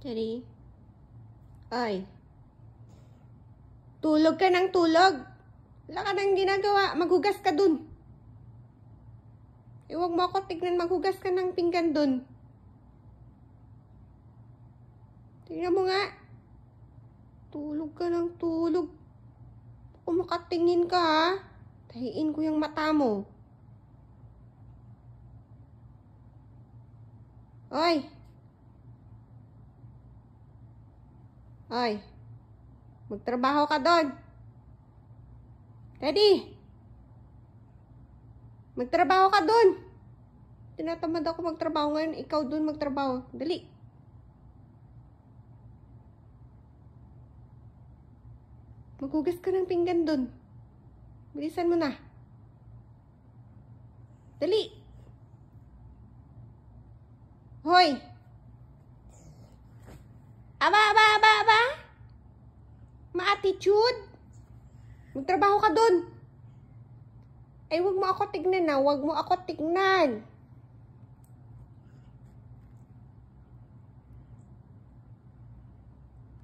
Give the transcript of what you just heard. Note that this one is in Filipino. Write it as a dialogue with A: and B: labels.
A: Kitty. Ay. Tulog ka ng tulog. Wala ka nang ginagawa. Maghugas ka dun. Iwag eh, mo ako tignan. Maghugas ka ng pinggan dun. Tingnan mo nga. Tulog ka ng tulog. Kung makatingin ka ha. Tahiin ko yung mata mo. Oy! Oy, magtrabaho ka doon. Ready? Magtrabaho ka doon. Tinatamad ako magtrabaho ngayon. Ikaw doon magtrabaho. Dali. Maghugas ka ng pinggan doon. Bilisan mo na. Dali. Hoy. Aba, aba, aba, aba attitude. Magtrabaho ka doon. Ay, eh, wag mo ako tignan na. Ah. Wag mo ako tignan.